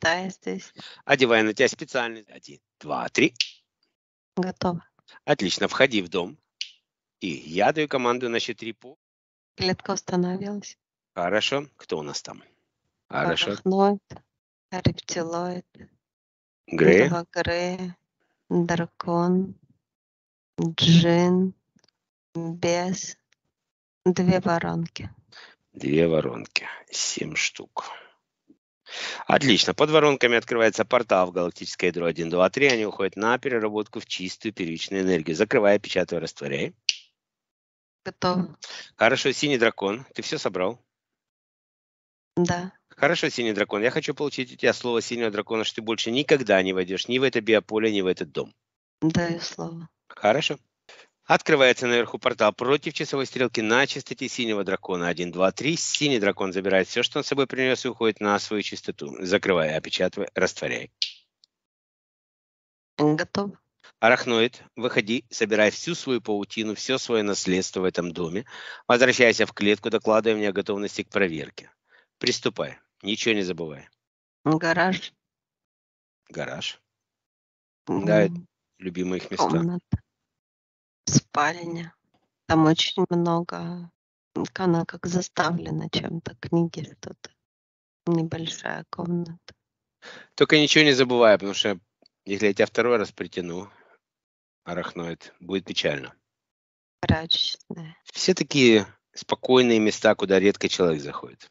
да, я здесь. Одеваю на тебя специальный. Один, два, три. Готово. Отлично, входи в дом. И я даю команду на счет три Клетка установилась. Хорошо. Кто у нас там? Хорошо. Арахноид, рептилоид. Грей. Грей. Дракон. Джин. Без. Две воронки. Две воронки. Семь штук. Отлично. Под воронками открывается портал в галактическое ядро 1, 2, 3. Они уходят на переработку в чистую первичную энергию. Закрывай, печатаю, растворяй. Готов. Хорошо, синий дракон. Ты все собрал? Да. Хорошо, синий дракон. Я хочу получить у тебя слово синего дракона, что ты больше никогда не войдешь ни в это биополе, ни в этот дом. Да, и слово. Хорошо. Открывается наверху портал против часовой стрелки на частоте синего дракона. 1, 2, 3. Синий дракон забирает все, что он с собой принес, и уходит на свою частоту. закрывая, опечатывая, растворяя. Готов. Арахноид, выходи, собирай всю свою паутину, все свое наследство в этом доме. Возвращайся в клетку, докладывай мне о готовности к проверке. Приступай, ничего не забывай. Гараж. Гараж. Да, любимые их места. Комната спальня. Там очень много, она как заставлена чем-то, книги что-то. Небольшая комната. Только ничего не забывай, потому что если я тебя второй раз притяну, арахноид, будет печально. Прачечная. Все такие спокойные места, куда редко человек заходит.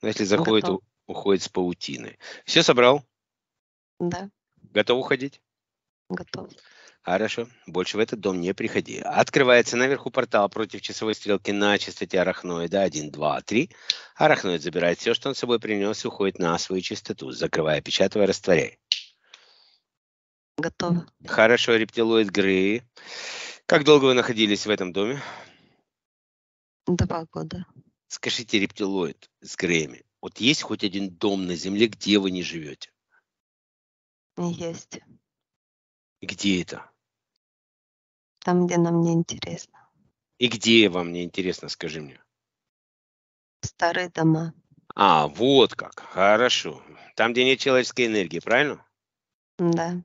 Но если заходит, Готов. уходит с паутины. Все собрал? Да. Готов уходить? Готов. А, хорошо, больше в этот дом не приходи. Открывается наверху портал против часовой стрелки на частоте арахноида 1, 2, 3. Арахноид забирает все, что он с собой принес, и уходит на свою частоту, закрывая, печатывая, растворяя. Готово. Хорошо, рептилоид Грей. Как долго вы находились в этом доме? Два года. Скажите, рептилоид с Греями, вот есть хоть один дом на Земле, где вы не живете? Есть. Где это? там, где нам не интересно. И где вам не интересно, скажи мне? Старые дома. А, вот как. Хорошо. Там, где нет человеческой энергии, правильно? Да.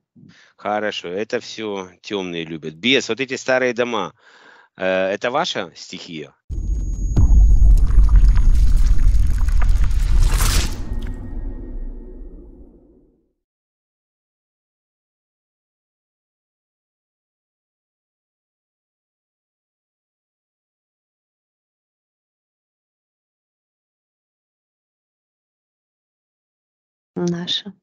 Хорошо. Это все темные любят. Без вот эти старые дома. Э, это ваша стихия? Наша.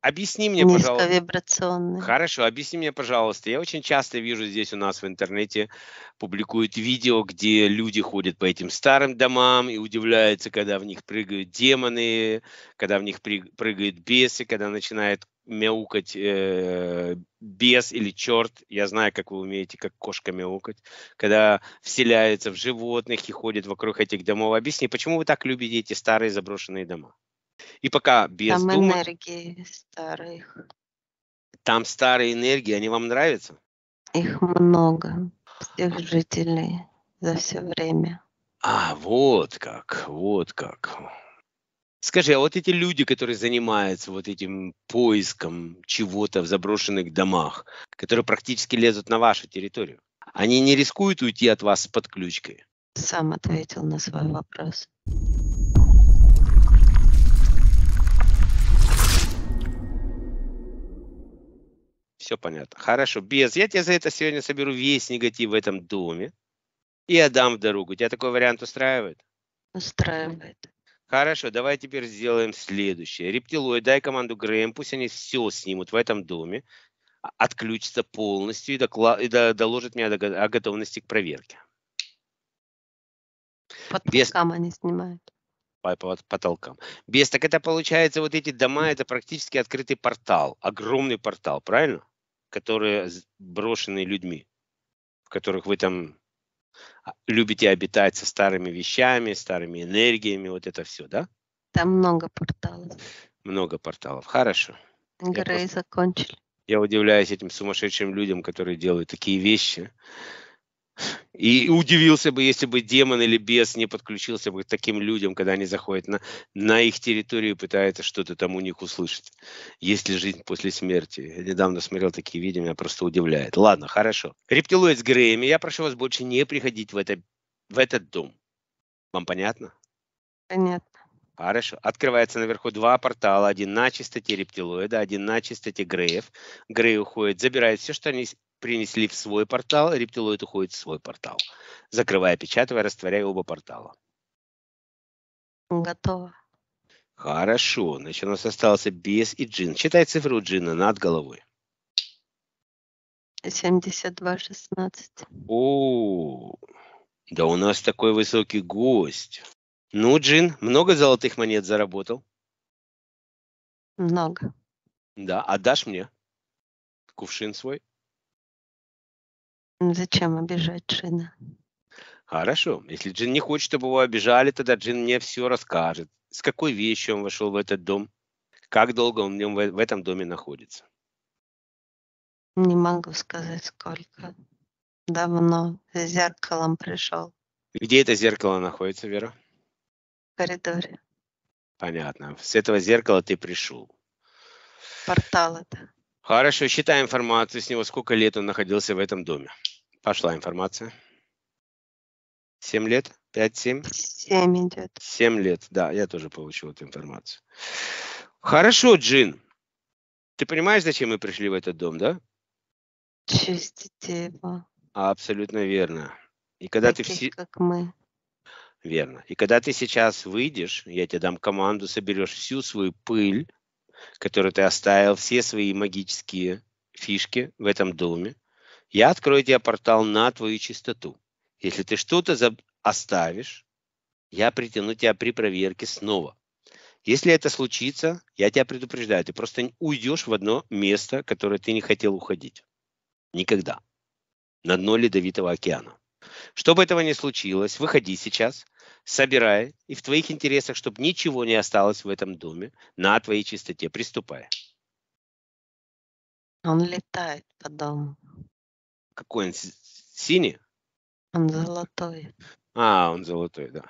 Объясни мне, пожалуйста. Хорошо, объясни мне, пожалуйста. Я очень часто вижу здесь у нас в интернете публикуют видео, где люди ходят по этим старым домам и удивляются, когда в них прыгают демоны, когда в них прыгают бесы, когда начинает мяукать э, бес или черт. Я знаю, как вы умеете, как кошка мяукать. Когда вселяется в животных и ходит вокруг этих домов. Объясни, почему вы так любите эти старые заброшенные дома? И пока без Там думы... энергии старых. Там старые энергии, они вам нравятся? Их много, всех жителей за все время. А, вот как, вот как. Скажи, а вот эти люди, которые занимаются вот этим поиском чего-то в заброшенных домах, которые практически лезут на вашу территорию, они не рискуют уйти от вас с подключкой? Сам ответил на свой вопрос. Все понятно. Хорошо, без. Я тебе за это сегодня соберу весь негатив в этом доме и отдам в дорогу. Тебя такой вариант устраивает? Устраивает. Хорошо, давай теперь сделаем следующее. Рептилоид, дай команду Грэм, пусть они все снимут в этом доме, а, отключатся полностью и, докла- и до- доложат мне о, готовности к проверке. Под Без... они снимают по, по потолкам. Без, так это получается, вот эти дома, это практически открытый портал, огромный портал, правильно? Которые брошены людьми, в которых вы там а, любите обитать со старыми вещами, старыми энергиями, вот это все, да? Там много порталов. Много порталов, хорошо. Грей просто... закончили. Я удивляюсь этим сумасшедшим людям, которые делают такие вещи. И удивился бы, если бы демон или бес не подключился бы к таким людям, когда они заходят на, на их территорию и пытаются что-то там у них услышать. Есть ли жизнь после смерти? Я недавно смотрел такие видео, меня просто удивляет. Ладно, хорошо. Рептилоид с Греями, я прошу вас больше не приходить в, это, в этот дом. Вам понятно? Понятно. Хорошо. Открывается наверху два портала. Один на чистоте рептилоида, один на чистоте Греев. Грей уходит, забирает все, что они принесли в свой портал, рептилоид уходит в свой портал, закрывая, печатывая, растворяя оба портала. Готово. Хорошо. Значит, у нас остался без и джин. Читай цифру джина над головой. 72-16. О, да у нас такой высокий гость. Ну, Джин, много золотых монет заработал? Много. Да, а дашь мне кувшин свой? Зачем обижать Джина? Хорошо. Если Джин не хочет, чтобы его обижали, тогда Джин мне все расскажет. С какой вещью он вошел в этот дом? Как долго он в, нем, в этом доме находится? Не могу сказать, сколько. Давно с зеркалом пришел. Где это зеркало находится, Вера? В коридоре. Понятно. С этого зеркала ты пришел. Портал это. Хорошо, считай информацию с него, сколько лет он находился в этом доме. Пошла информация. Семь лет? Пять, семь? Семь идет. Семь лет, да, я тоже получил эту информацию. Хорошо, Джин. Ты понимаешь, зачем мы пришли в этот дом, да? Чистить его. Абсолютно верно. И когда Таких, ты все... как мы. Верно. И когда ты сейчас выйдешь, я тебе дам команду, соберешь всю свою пыль, который ты оставил, все свои магические фишки в этом доме, я открою тебе портал на твою чистоту. Если ты что-то оставишь, я притяну тебя при проверке снова. Если это случится, я тебя предупреждаю, ты просто уйдешь в одно место, которое ты не хотел уходить. Никогда. На дно Ледовитого океана. Чтобы этого не случилось, выходи сейчас – собирай, и в твоих интересах, чтобы ничего не осталось в этом доме, на твоей чистоте, приступай. Он летает по дому. Какой он? Синий? Он золотой. А, он золотой, да.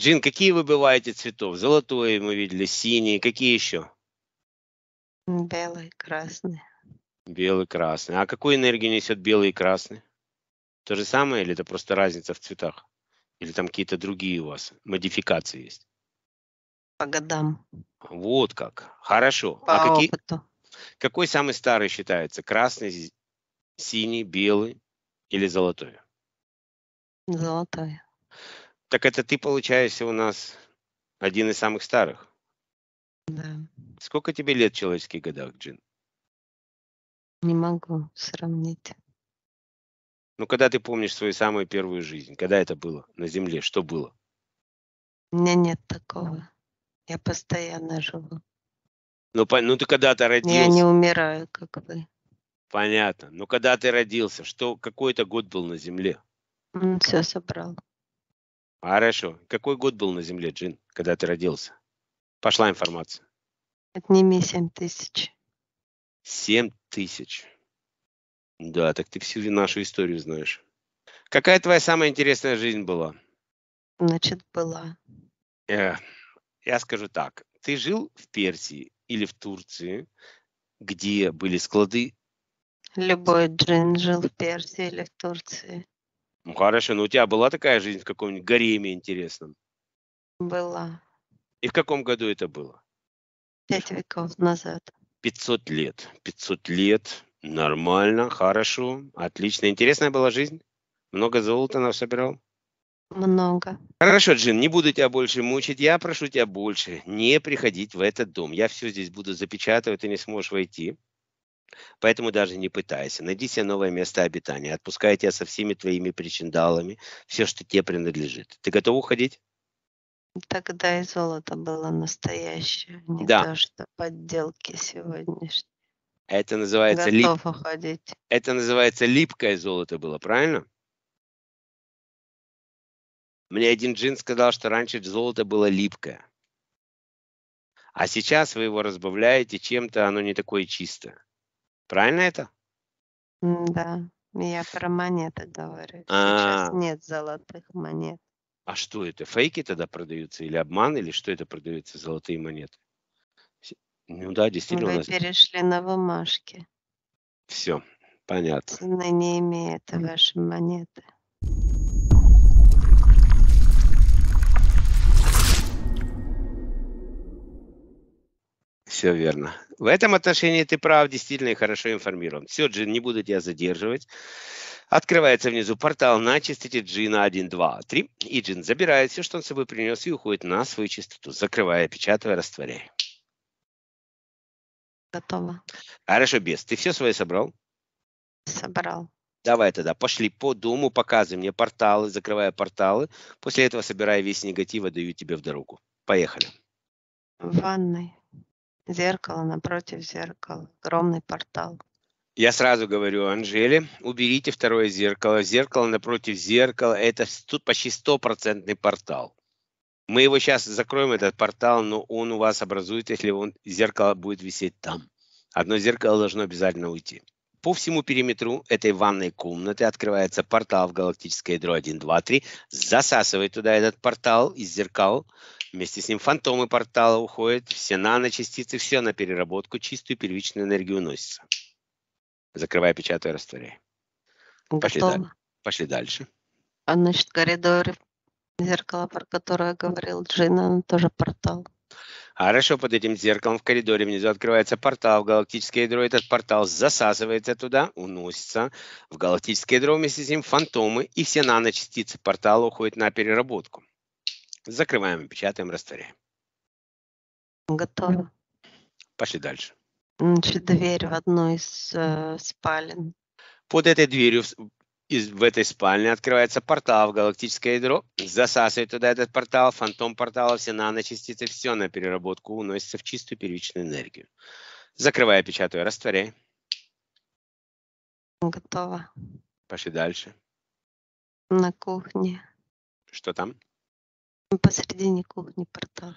Джин, какие вы бываете цветов? Золотой мы видели, синий, какие еще? Белый, красный. Белый, красный. А какую энергию несет белый и красный? То же самое или это просто разница в цветах? Или там какие-то другие у вас модификации есть? По годам. Вот как. Хорошо. По а какие, опыту. Какой самый старый считается? Красный, синий, белый или золотой? Золотой. Так это ты, получается, у нас один из самых старых? Да. Сколько тебе лет в человеческих годах, Джин? Не могу сравнить. Ну, когда ты помнишь свою самую первую жизнь, когда это было на Земле, что было? У меня нет такого. Я постоянно живу. Ну, по, ну ты когда-то родился. Я не умираю, как вы. Понятно. Но ну, когда ты родился, что какой это год был на Земле? Все собрал. Хорошо. Какой год был на Земле, Джин, когда ты родился? Пошла информация. Отними семь тысяч. Семь тысяч. Да, так ты всю нашу историю знаешь. Какая твоя самая интересная жизнь была? Значит, была. Э, я скажу так. Ты жил в Персии или в Турции, где были склады? Любой джин жил в Персии или в Турции. Ну хорошо, но у тебя была такая жизнь в каком-нибудь гареме интересном? Была. И в каком году это было? Пять веков назад. 500 лет. 500 лет Нормально, хорошо, отлично. Интересная была жизнь? Много золота нас собирал? Много. Хорошо, Джин, не буду тебя больше мучить. Я прошу тебя больше не приходить в этот дом. Я все здесь буду запечатывать, ты не сможешь войти. Поэтому даже не пытайся. Найди себе новое место обитания. Отпускай тебя со всеми твоими причиндалами. Все, что тебе принадлежит. Ты готов уходить? Тогда и золото было настоящее, а не да. то, что подделки сегодняшние. Это называется лип... Это называется липкое золото было, правильно? Мне один джин сказал, что раньше золото было липкое. А сейчас вы его разбавляете чем-то, оно не такое чистое. Правильно это? Да, я про монеты говорю. А... Сейчас нет золотых монет. А что это, фейки тогда продаются или обман, или что это продаются золотые монеты? Ну, ну да, действительно. Вы у нас... перешли на вымашки. Все, понятно. Цены не имеет а ваши монеты. Все верно. В этом отношении ты прав, действительно и хорошо информирован. Все, Джин, не буду тебя задерживать. Открывается внизу портал на чистоте джина 1, 2, 3. И джин забирает все, что он с собой принес, и уходит на свою чистоту, закрывая, печатая, растворяя готова. Хорошо, Бес, ты все свои собрал? Собрал. Давай тогда, пошли по дому, показывай мне порталы, закрывая порталы. После этого собирая весь негатив, отдаю тебе в дорогу. Поехали. В ванной. Зеркало напротив зеркала. Огромный портал. Я сразу говорю Анжеле, уберите второе зеркало. Зеркало напротив зеркала – это тут почти стопроцентный портал. Мы его сейчас закроем, этот портал, но он у вас образует, если он, зеркало будет висеть там. Одно зеркало должно обязательно уйти. По всему периметру этой ванной комнаты открывается портал в галактическое ядро 1, 2, 3. Засасывает туда этот портал из зеркал. Вместе с ним фантомы портала уходят, все наночастицы, все на переработку, чистую первичную энергию уносится. Закрывая печатай, растворяй. Пошли, да, пошли дальше. А значит, коридоры Зеркало, про которое говорил Джина, оно тоже портал. Хорошо, под этим зеркалом в коридоре внизу открывается портал в галактическое ядро. Этот портал засасывается туда, уносится в галактическое ядро вместе с ним фантомы, и все наночастицы портала уходят на переработку. Закрываем, печатаем, растворяем. Готово. Пошли дальше. Значит, дверь в одной из э, спален. Под этой дверью из, в этой спальне открывается портал в галактическое ядро, засасывает туда этот портал, фантом портала, все наночастицы, все на переработку уносится в чистую первичную энергию. закрывая, печатаю, растворяй. Готово. Пошли дальше. На кухне. Что там? Посередине кухни портал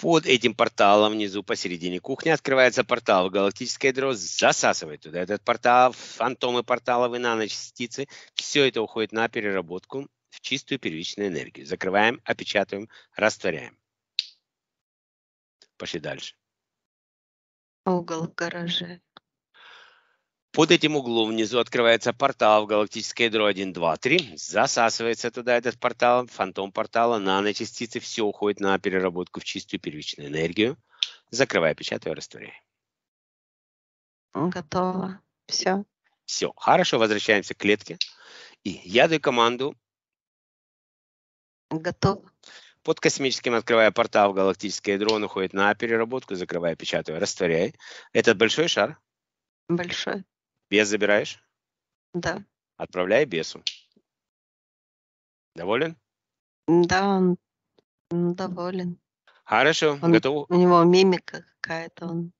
под этим порталом внизу посередине кухни открывается портал. в галактическое дрозд засасывает туда этот портал, фантомы порталов и наночастицы. Все это уходит на переработку в чистую первичную энергию. Закрываем, опечатываем, растворяем. Пошли дальше. Угол гаража. Под этим углом внизу открывается портал в галактическое ядро 1, 2, 3. Засасывается туда этот портал, фантом портала, наночастицы. Все уходит на переработку в чистую первичную энергию. закрывая печатаю, растворяю. Готово. Все. Все. Хорошо, возвращаемся к клетке. И я даю команду. Готов. Под космическим открывая портал в галактическое ядро, он уходит на переработку, закрывая, печатаю, растворяй. Этот большой шар? Большой. Бес забираешь? Да. Отправляй бесу. Доволен? Да, он доволен. Хорошо, он, готов? У него мимика какая-то, он,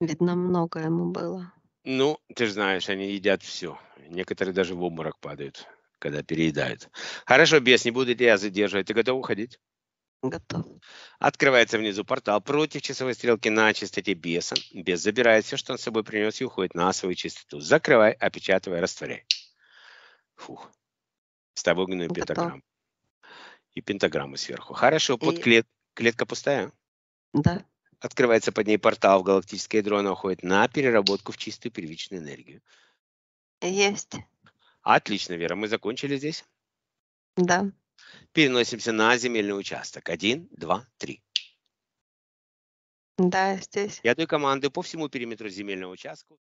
видно, много ему было. Ну, ты же знаешь, они едят все. Некоторые даже в обморок падают, когда переедают. Хорошо, бес, не буду тебя задерживать. Ты готов уходить? Готов. Открывается внизу портал против часовой стрелки на чистоте беса. Бес забирает все, что он с собой принес, и уходит на свою чистоту. Закрывай, опечатывай, растворяй. Фух. С тобой гную пентаграмму. И пентаграмму сверху. Хорошо, и... под клет... клетка пустая? Да. Открывается под ней портал в галактическое ядро, она уходит на переработку в чистую первичную энергию. Есть. Отлично, Вера, мы закончили здесь? Да. Переносимся на земельный участок. Один, два, три. Да, здесь. Я даю команды по всему периметру земельного участка.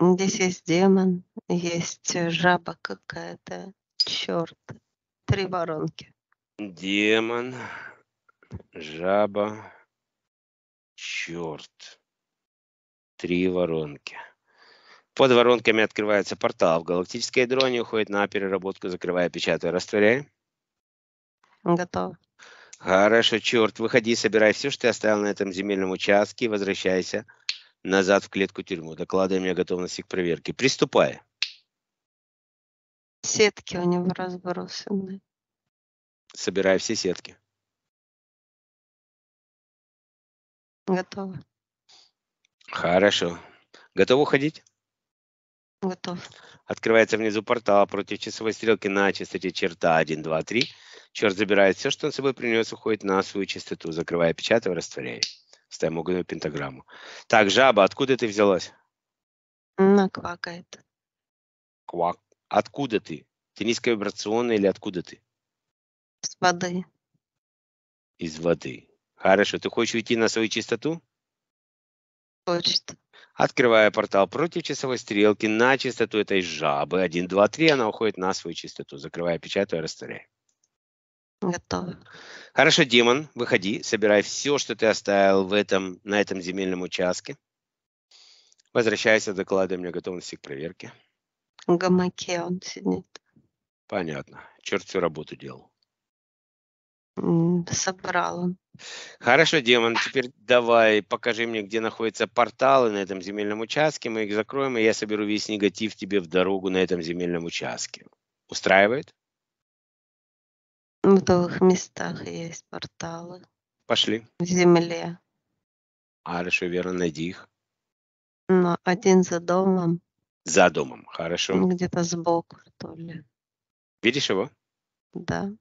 Здесь есть демон, есть жаба какая-то, черт, три воронки. Демон, жаба, черт, три воронки. Под воронками открывается портал в галактическое ядро, они уходят на переработку, закрывая, печатая, растворяя. Готово. Хорошо, черт, выходи, собирай все, что ты оставил на этом земельном участке, и возвращайся назад в клетку тюрьму. Докладывай мне готовности к проверке. Приступай. Сетки у него разбросаны. Собирай все сетки. Готово. Хорошо. Готов уходить? Готов. Открывается внизу портал против часовой стрелки на частоте черта 1, 2, 3. Черт забирает все, что он с собой принес, уходит на свою чистоту, закрывая, печатая, растворяя. Ставим угольную пентаграмму. Так, жаба, откуда ты взялась? Она квакает. Квак. Откуда ты? Ты низковибрационная или откуда ты? Из воды. Из воды. Хорошо. Ты хочешь уйти на свою чистоту? Хочет. Открывая портал против часовой стрелки на чистоту этой жабы. один, два, три, Она уходит на свою чистоту, Закрывая, печатаю, растворяю. Готовы. Хорошо, Димон, выходи, собирай все, что ты оставил в этом, на этом земельном участке. Возвращайся, докладывай мне готовности к проверке. В гамаке он сидит. Понятно. Черт всю работу делал. Собрал он. Хорошо, Демон, теперь давай покажи мне, где находятся порталы на этом земельном участке. Мы их закроем, и я соберу весь негатив тебе в дорогу на этом земельном участке. Устраивает? В двух местах есть порталы. Пошли. В земле. А, хорошо, Вера, найди их. Но один за домом. За домом, хорошо. Где-то сбоку, что ли. Видишь его? Да.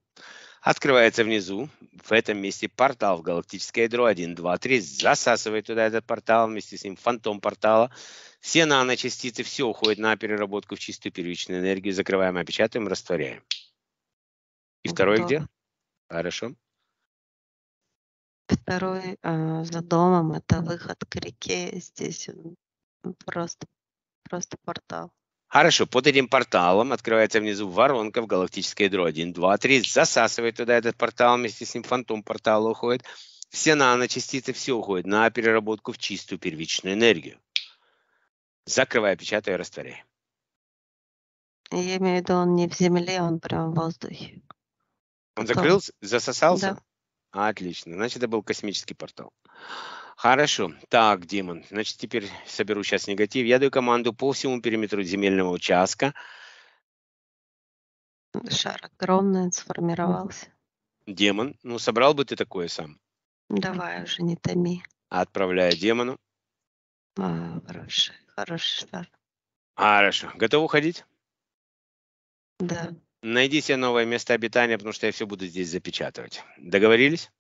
Открывается внизу, в этом месте портал в галактическое ядро Один, два, три, засасывает туда этот портал вместе с ним, фантом портала. Все наночастицы, все уходит на переработку в чистую первичную энергию. Закрываем, опечатаем, растворяем. И второй где? Хорошо. А, второй э, за домом это выход к реке. Здесь ну, просто, просто портал. Хорошо, под этим порталом открывается внизу воронка в галактической дро. 1, 2, 3. Засасывает туда этот портал, вместе с ним фантом портала уходит. Все наночастицы, все уходит на переработку в чистую первичную энергию. Закрывая, печатая, растворяя. Я имею в виду, он не в земле, он прям в воздухе. Он закрылся, засосался? Да. Отлично. Значит, это был космический портал. Хорошо. Так, Димон, значит, теперь соберу сейчас негатив. Я даю команду по всему периметру земельного участка. Шар огромный сформировался. Демон, ну собрал бы ты такое сам? Давай уже, не томи. Отправляю демону. А, хороший, хороший шар. Хорошо. Готов уходить? Да найди себе новое место обитания, потому что я все буду здесь запечатывать. Договорились?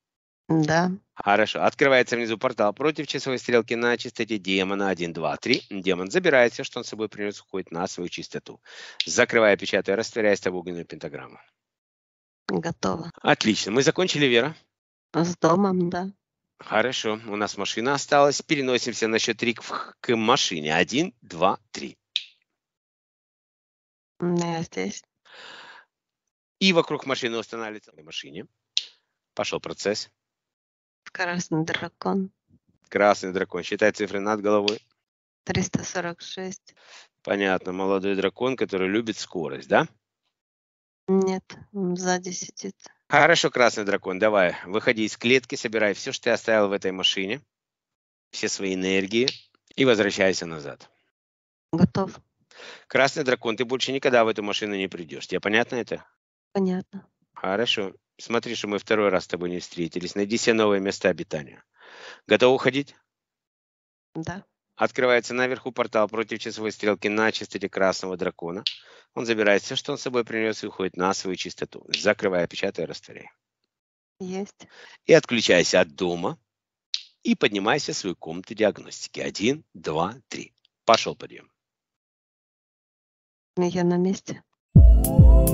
Да. Хорошо. Открывается внизу портал против часовой стрелки на чистоте демона 1, 2, 3. Демон забирает все, что он с собой принес, уходит на свою чистоту. Закрывая, печатая, растворяя с огненную пентаграмму. Готово. Отлично. Мы закончили, Вера? С домом, да. Хорошо. У нас машина осталась. Переносимся на счет 3 к машине. 1, 2, 3. Я здесь и вокруг машины устанавливается на машине. Пошел процесс. Красный дракон. Красный дракон. Считай цифры над головой. 346. Понятно. Молодой дракон, который любит скорость, да? Нет, сзади сидит. Хорошо, красный дракон, давай, выходи из клетки, собирай все, что ты оставил в этой машине, все свои энергии и возвращайся назад. Готов. Красный дракон, ты больше никогда в эту машину не придешь. Тебе понятно это? Понятно. Хорошо. Смотри, что мы второй раз с тобой не встретились. Найди себе новые места обитания. Готов уходить? Да. Открывается наверху портал против часовой стрелки на чистоте красного дракона. Он забирает все, что он с собой принес, и уходит на свою чистоту. Закрывая, печатая, растворяя. Есть. И отключайся от дома. И поднимайся в свою комнату диагностики. Один, два, три. Пошел подъем. Я на месте.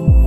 Thank you